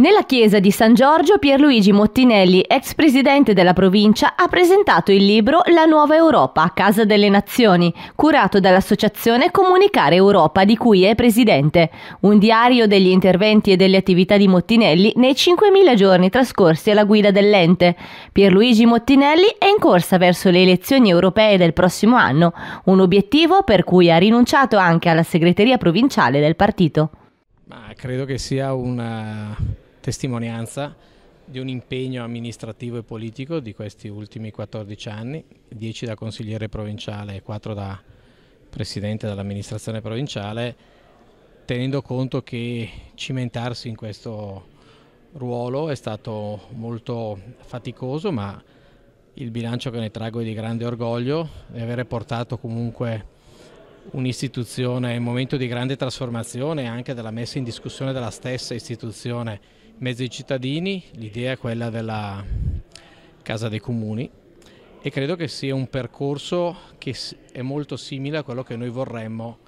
Nella chiesa di San Giorgio Pierluigi Mottinelli, ex presidente della provincia, ha presentato il libro La nuova Europa, a Casa delle Nazioni, curato dall'associazione Comunicare Europa di cui è presidente, un diario degli interventi e delle attività di Mottinelli nei 5.000 giorni trascorsi alla guida dell'ente. Pierluigi Mottinelli è in corsa verso le elezioni europee del prossimo anno, un obiettivo per cui ha rinunciato anche alla segreteria provinciale del partito. Ma credo che sia una testimonianza di un impegno amministrativo e politico di questi ultimi 14 anni, 10 da consigliere provinciale e 4 da presidente dell'amministrazione provinciale, tenendo conto che cimentarsi in questo ruolo è stato molto faticoso, ma il bilancio che ne trago è di grande orgoglio di avere portato comunque un'istituzione in un momento di grande trasformazione e anche della messa in discussione della stessa istituzione in mezzo ai cittadini, l'idea è quella della Casa dei Comuni e credo che sia un percorso che è molto simile a quello che noi vorremmo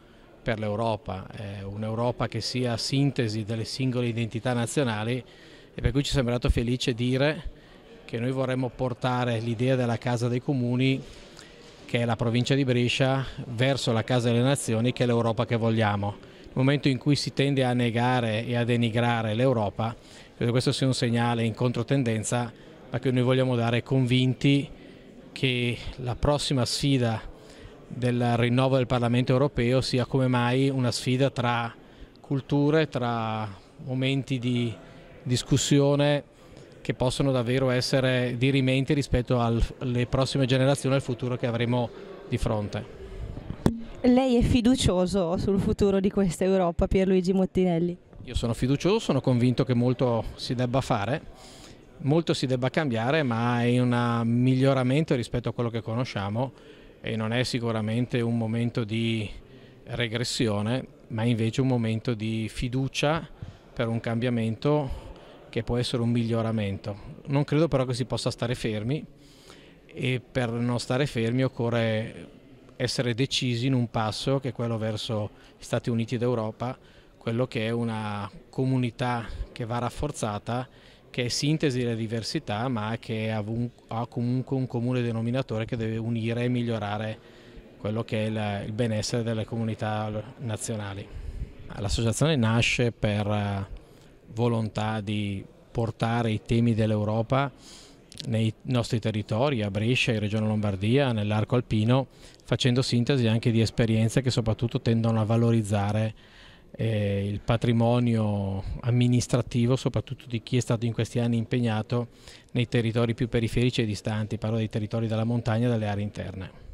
per l'Europa, un'Europa che sia sintesi delle singole identità nazionali e per cui ci è sembrato felice dire che noi vorremmo portare l'idea della Casa dei Comuni che è la provincia di Brescia, verso la Casa delle Nazioni, che è l'Europa che vogliamo. Nel momento in cui si tende a negare e a denigrare l'Europa, credo che questo sia un segnale in controtendenza, ma che noi vogliamo dare convinti che la prossima sfida del rinnovo del Parlamento europeo sia come mai una sfida tra culture, tra momenti di discussione che possono davvero essere dirimenti rispetto alle prossime generazioni e al futuro che avremo di fronte. Lei è fiducioso sul futuro di questa Europa, Pierluigi Mottinelli? Io sono fiducioso, sono convinto che molto si debba fare, molto si debba cambiare, ma è un miglioramento rispetto a quello che conosciamo e non è sicuramente un momento di regressione, ma invece un momento di fiducia per un cambiamento che può essere un miglioramento. Non credo però che si possa stare fermi e per non stare fermi occorre essere decisi in un passo che è quello verso Stati Uniti d'Europa, quello che è una comunità che va rafforzata, che è sintesi della diversità ma che ha comunque un comune denominatore che deve unire e migliorare quello che è il benessere delle comunità nazionali. L'associazione nasce per volontà di portare i temi dell'Europa nei nostri territori, a Brescia, in Regione Lombardia, nell'arco alpino, facendo sintesi anche di esperienze che soprattutto tendono a valorizzare eh, il patrimonio amministrativo, soprattutto di chi è stato in questi anni impegnato nei territori più periferici e distanti, parlo dei territori della montagna e delle aree interne.